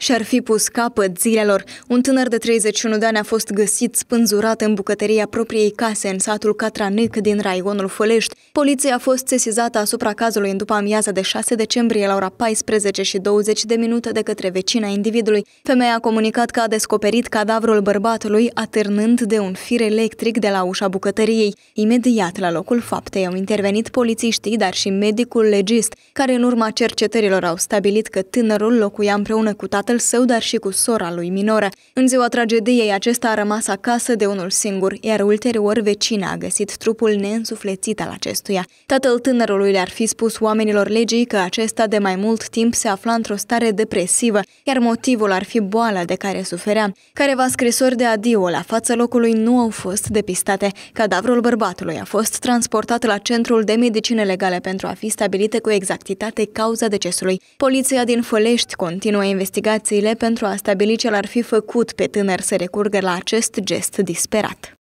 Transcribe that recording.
Și-ar fi pus capăt zilelor. Un tânăr de 31 de ani a fost găsit spânzurat în bucătăria propriei case în satul Catranic din raionul Fălești. Poliția a fost sesizată asupra cazului în după amiaza de 6 decembrie la ora 14 și 20 de minute de către vecina individului. Femeia a comunicat că a descoperit cadavrul bărbatului atârnând de un fir electric de la ușa bucătăriei. Imediat la locul faptei au intervenit polițiștii, dar și medicul legist, care în urma cercetărilor au stabilit că tânărul locuia împreună cu tatăl tatăl său, dar și cu sora lui minoră. În ziua tragediei, acesta a rămas acasă de unul singur, iar ulterior vecina a găsit trupul neînsuflețit al acestuia. Tatăl tânărului le-ar fi spus oamenilor legii că acesta de mai mult timp se afla într-o stare depresivă, iar motivul ar fi boala de care suferea. Careva scrisori de adio la fața locului nu au fost depistate. Cadavrul bărbatului a fost transportat la Centrul de Medicină Legale pentru a fi stabilită cu exactitate cauza decesului. Poliția din Fălești continuă investigația explicațiile pentru a stabili ce l-ar fi făcut pe tânăr să recurgă la acest gest disperat.